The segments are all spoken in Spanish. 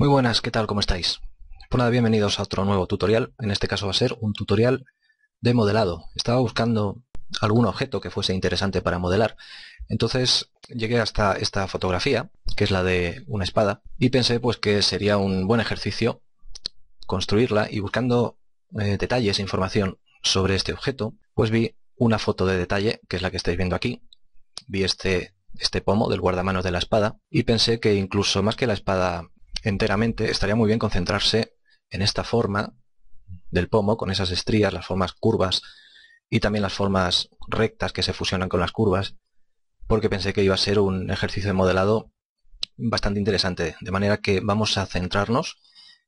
Muy buenas, ¿qué tal? ¿Cómo estáis? Pues nada, bienvenidos a otro nuevo tutorial. En este caso va a ser un tutorial de modelado. Estaba buscando algún objeto que fuese interesante para modelar. Entonces llegué hasta esta fotografía, que es la de una espada, y pensé pues que sería un buen ejercicio construirla y buscando eh, detalles e información sobre este objeto, pues vi una foto de detalle, que es la que estáis viendo aquí. Vi este, este pomo del guardamanos de la espada y pensé que incluso más que la espada enteramente, estaría muy bien concentrarse en esta forma del pomo, con esas estrías, las formas curvas y también las formas rectas que se fusionan con las curvas, porque pensé que iba a ser un ejercicio de modelado bastante interesante. De manera que vamos a centrarnos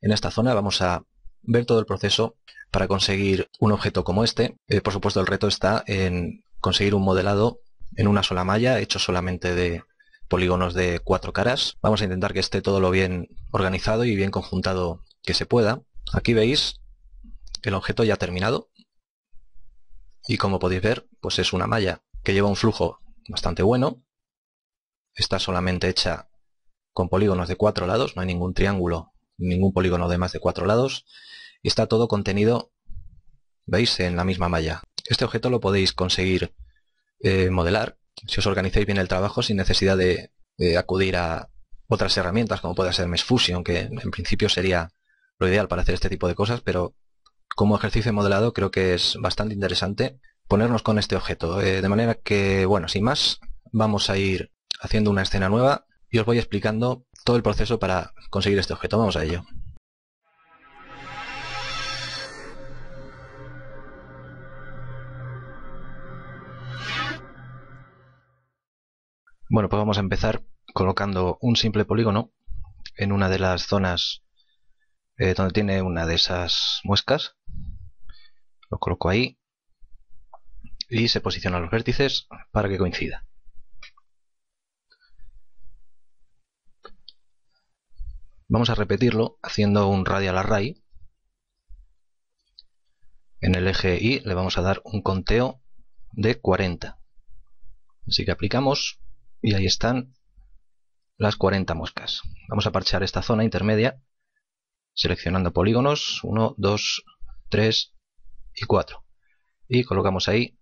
en esta zona, vamos a ver todo el proceso para conseguir un objeto como este. Eh, por supuesto, el reto está en conseguir un modelado en una sola malla, hecho solamente de polígonos de cuatro caras. Vamos a intentar que esté todo lo bien organizado y bien conjuntado que se pueda. Aquí veis el objeto ya terminado. Y como podéis ver, pues es una malla que lleva un flujo bastante bueno. Está solamente hecha con polígonos de cuatro lados, no hay ningún triángulo, ningún polígono de más de cuatro lados. Y está todo contenido, veis, en la misma malla. Este objeto lo podéis conseguir eh, modelar si os organizáis bien el trabajo sin necesidad de, acudir a otras herramientas como puede ser Mesfusion, que en principio sería lo ideal para hacer este tipo de cosas, pero como ejercicio de modelado creo que es bastante interesante ponernos con este objeto. Eh, de manera que, bueno, sin más, vamos a ir haciendo una escena nueva y os voy explicando todo el proceso para conseguir este objeto. Vamos a ello. Bueno, pues vamos a empezar colocando un simple polígono en una de las zonas eh, donde tiene una de esas muescas. Lo coloco ahí y se posicionan los vértices para que coincida. Vamos a repetirlo haciendo un radial array. En el eje Y le vamos a dar un conteo de 40. Así que aplicamos y ahí están las 40 moscas. Vamos a parchear esta zona intermedia seleccionando polígonos 1, 2, 3 y 4 y colocamos ahí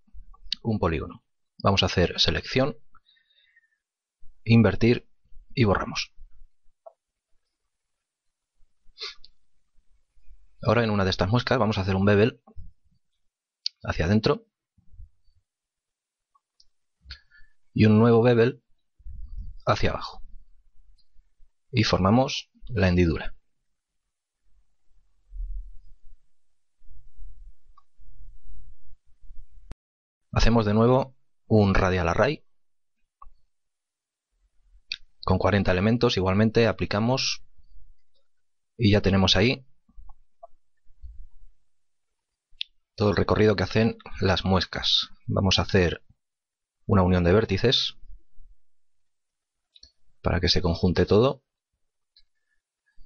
un polígono. Vamos a hacer selección, invertir y borramos. Ahora en una de estas moscas vamos a hacer un bevel hacia adentro y un nuevo bevel hacia abajo. Y formamos la hendidura. Hacemos de nuevo un radial array con 40 elementos. Igualmente aplicamos y ya tenemos ahí todo el recorrido que hacen las muescas. Vamos a hacer una unión de vértices para que se conjunte todo.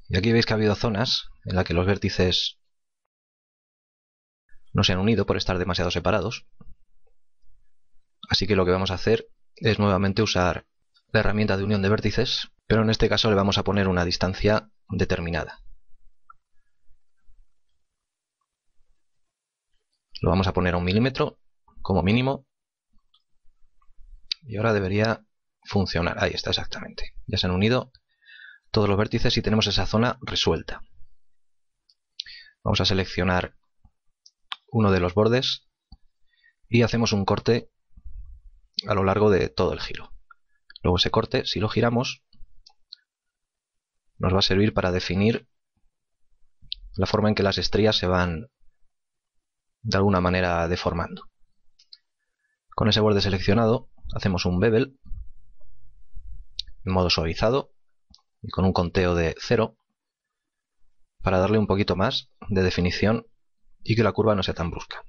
Y aquí veis que ha habido zonas en las que los vértices no se han unido por estar demasiado separados. Así que lo que vamos a hacer es nuevamente usar la herramienta de unión de vértices, pero en este caso le vamos a poner una distancia determinada. Lo vamos a poner a un milímetro como mínimo. Y ahora debería Funcionar. Ahí está, exactamente. Ya se han unido todos los vértices y tenemos esa zona resuelta. Vamos a seleccionar uno de los bordes y hacemos un corte a lo largo de todo el giro. Luego ese corte, si lo giramos, nos va a servir para definir la forma en que las estrías se van de alguna manera deformando. Con ese borde seleccionado hacemos un bevel en modo suavizado y con un conteo de 0 para darle un poquito más de definición y que la curva no sea tan brusca.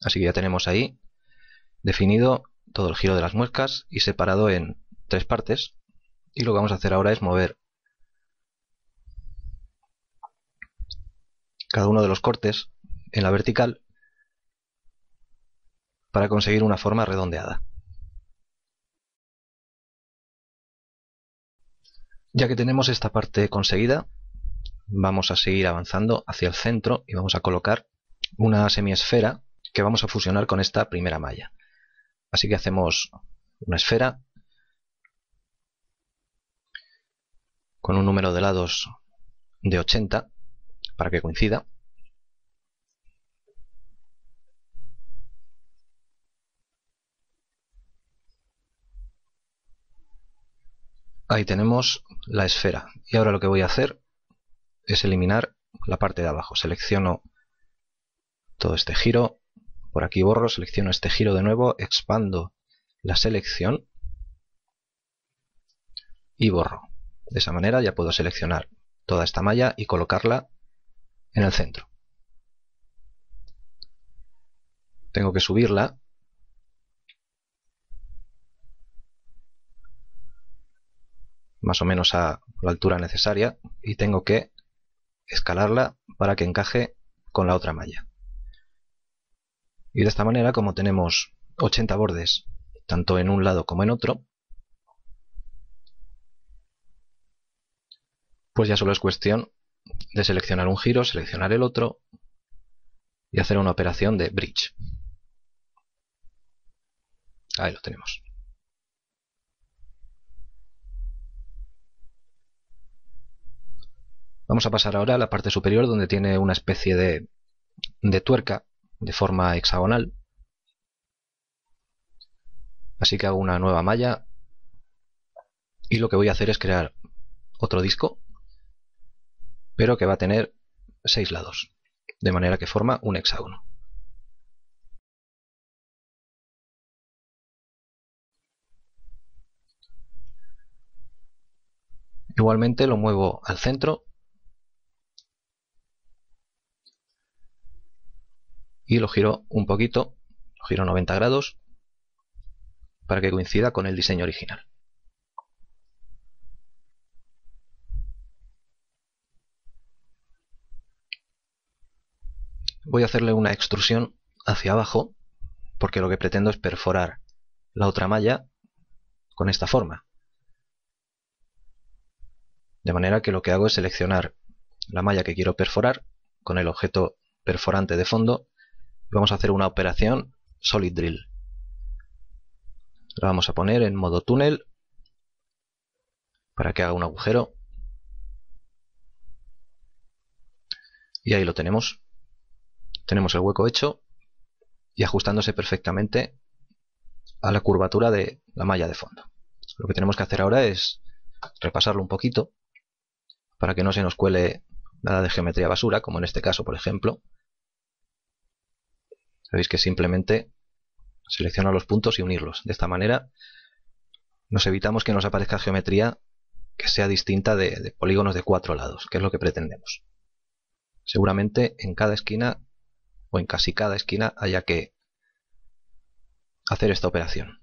Así que ya tenemos ahí definido todo el giro de las muescas y separado en tres partes y lo que vamos a hacer ahora es mover cada uno de los cortes en la vertical para conseguir una forma redondeada. Ya que tenemos esta parte conseguida, vamos a seguir avanzando hacia el centro y vamos a colocar una semiesfera que vamos a fusionar con esta primera malla. Así que hacemos una esfera con un número de lados de 80 para que coincida ahí tenemos la esfera y ahora lo que voy a hacer es eliminar la parte de abajo selecciono todo este giro por aquí borro, selecciono este giro de nuevo expando la selección y borro de esa manera ya puedo seleccionar toda esta malla y colocarla en el centro tengo que subirla más o menos a la altura necesaria y tengo que escalarla para que encaje con la otra malla. Y de esta manera, como tenemos 80 bordes, tanto en un lado como en otro, pues ya solo es cuestión de seleccionar un giro, seleccionar el otro y hacer una operación de bridge. Ahí lo tenemos. Vamos a pasar ahora a la parte superior donde tiene una especie de, tuerca de forma hexagonal. Así que hago una nueva malla y lo que voy a hacer es crear otro disco, pero que va a tener seis lados, de manera que forma un hexágono. Igualmente lo muevo al centro y lo giro un poquito, lo giro 90 grados para que coincida con el diseño original. Voy a hacerle una extrusión hacia abajo porque lo que pretendo es perforar la otra malla con esta forma. De manera que lo que hago es seleccionar la malla que quiero perforar con el objeto perforante de fondo vamos a hacer una operación Solid Drill. La vamos a poner en modo túnel para que haga un agujero. Y ahí lo tenemos. Tenemos el hueco hecho y ajustándose perfectamente a la curvatura de la malla de fondo. Lo que tenemos que hacer ahora es repasarlo un poquito para que no se nos cuele nada de geometría basura, como en este caso, por ejemplo, Veis que simplemente selecciono los puntos y unirlos. De esta manera nos evitamos que nos aparezca geometría que sea distinta de polígonos de cuatro lados, que es lo que pretendemos. Seguramente en cada esquina o en casi cada esquina haya que hacer esta operación.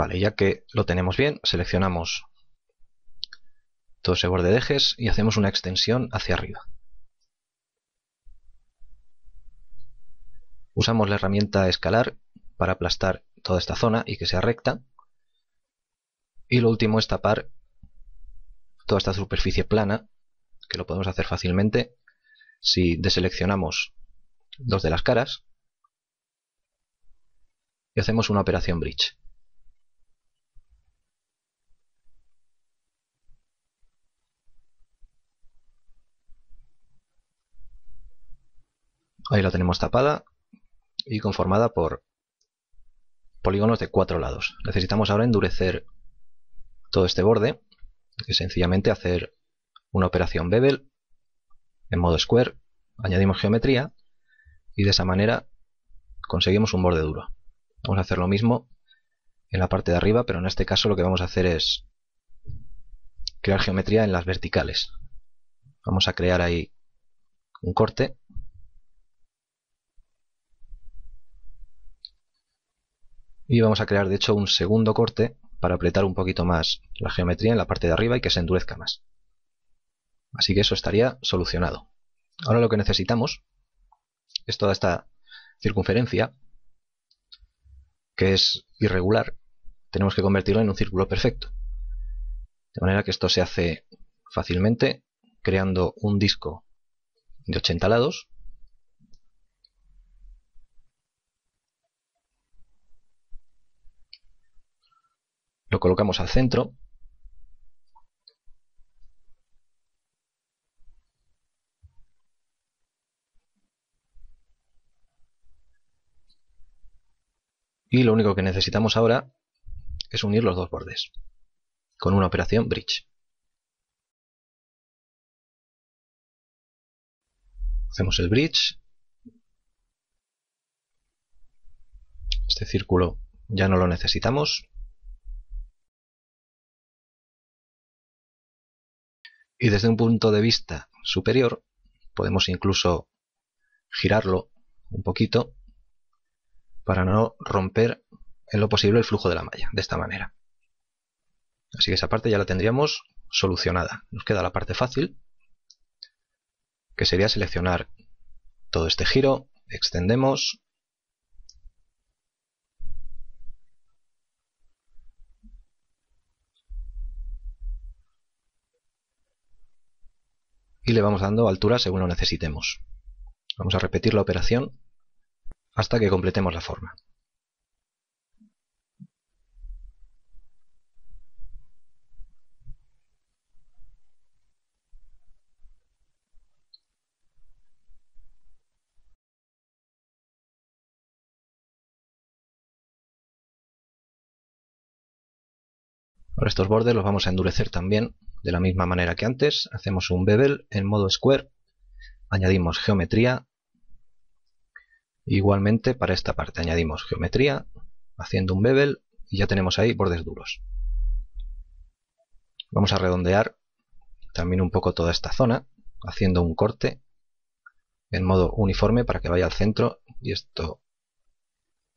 Vale, ya que lo tenemos bien, seleccionamos todo ese borde de ejes y hacemos una extensión hacia arriba. Usamos la herramienta escalar para aplastar toda esta zona y que sea recta. Y lo último es tapar toda esta superficie plana, que lo podemos hacer fácilmente si deseleccionamos dos de las caras y hacemos una operación bridge. Ahí la tenemos tapada y conformada por polígonos de cuatro lados. Necesitamos ahora endurecer todo este borde, que sencillamente hacer una operación bevel en modo square, añadimos geometría y de esa manera conseguimos un borde duro. Vamos a hacer lo mismo en la parte de arriba, pero en este caso lo que vamos a hacer es crear geometría en las verticales. Vamos a crear ahí un corte y vamos a crear de hecho un segundo corte para apretar un poquito más la geometría en la parte de arriba y que se endurezca más. Así que eso estaría solucionado. Ahora lo que necesitamos es toda esta circunferencia que es irregular, tenemos que convertirla en un círculo perfecto. De manera que esto se hace fácilmente creando un disco de 80 lados lo colocamos al centro. Y lo único que necesitamos ahora es unir los dos bordes con una operación bridge. Hacemos el bridge. Este círculo ya no lo necesitamos. y desde un punto de vista superior podemos incluso girarlo un poquito para no romper en lo posible el flujo de la malla de esta manera. Así que esa parte ya la tendríamos solucionada. Nos queda la parte fácil, que sería seleccionar todo este giro, extendemos y le vamos dando altura según lo necesitemos. Vamos a repetir la operación hasta que completemos la forma. Ahora estos bordes los vamos a endurecer también de la misma manera que antes. Hacemos un bevel en modo square, añadimos geometría. Igualmente para esta parte añadimos geometría, haciendo un bevel y ya tenemos ahí bordes duros. Vamos a redondear también un poco toda esta zona, haciendo un corte en modo uniforme para que vaya al centro y esto,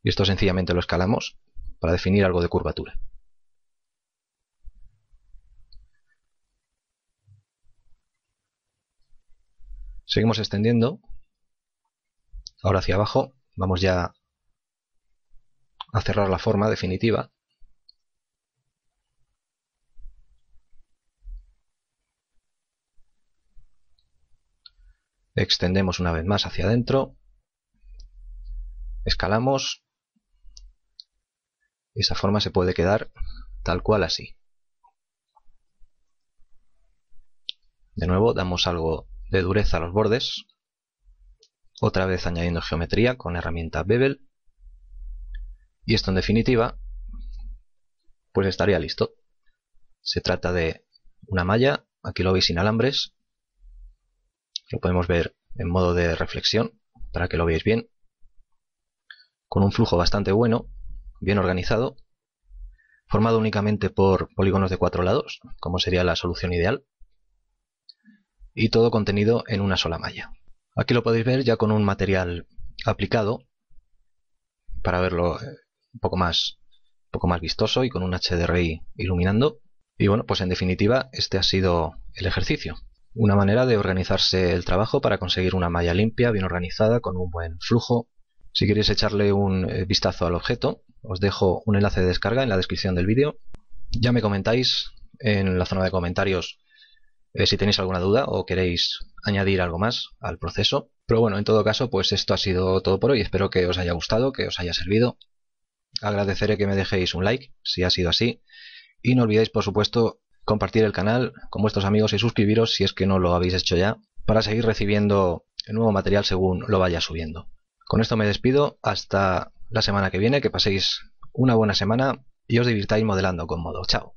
y esto sencillamente lo escalamos para definir algo de curvatura. Seguimos extendiendo. Ahora hacia abajo. Vamos ya a cerrar la forma definitiva. Extendemos una vez más hacia adentro. Escalamos. Esa forma se puede quedar tal cual así. De nuevo damos algo de dureza a los bordes. Otra vez añadiendo geometría con herramienta bevel. Y esto en definitiva, pues estaría listo. Se trata de una malla, aquí lo veis sin alambres. Lo podemos ver en modo de reflexión para que lo veáis bien. Con un flujo bastante bueno, bien organizado, formado únicamente por polígonos de cuatro lados, como sería la solución ideal y todo contenido en una sola malla. Aquí lo podéis ver ya con un material aplicado para verlo eh, un poco más, poco más vistoso y con un HDRI iluminando. Y bueno, pues en definitiva este ha sido el ejercicio. Una manera de organizarse el trabajo para conseguir una malla limpia, bien organizada, con un buen flujo. Si queréis echarle un eh, vistazo al objeto, os dejo un enlace de descarga en la descripción del vídeo. Ya me comentáis en la zona de comentarios eh, si tenéis alguna duda o queréis añadir algo más al proceso. Pero bueno, en todo caso, pues esto ha sido todo por hoy. Espero que os haya gustado, que os haya servido. Agradeceré que me dejéis un like si ha sido así. Y no olvidéis, por supuesto, compartir el canal con vuestros amigos y suscribiros si es que no lo habéis hecho ya, para seguir recibiendo el nuevo material según lo vaya subiendo. Con esto me despido, hasta la semana que viene, que paséis una buena semana y os divirtáis modelando con modo. Chao.